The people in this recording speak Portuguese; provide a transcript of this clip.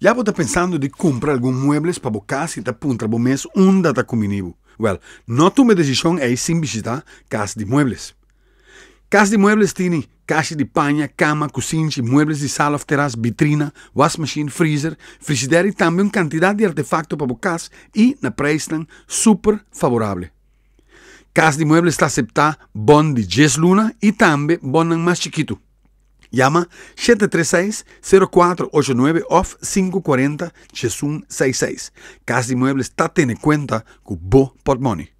Já estar pensando de comprar alguns muebles para a casa e da para o mês um data comunivo. Well, não tome decisão é sem visitar casa de muebles. Casa de muebles tem caixa de panha, cama, cozinha, muebles de sala, terraço, vitrina, wash machine, freezer, frigideira e também uma quantidade de artefactos para a casa e na preço super favorável. Casa de muebles está aceitar bom de 10 luna e também bom mais chiquito. Llama 736-0489 off 540 66. Casa Inmuebles está en cuenta con vos por money.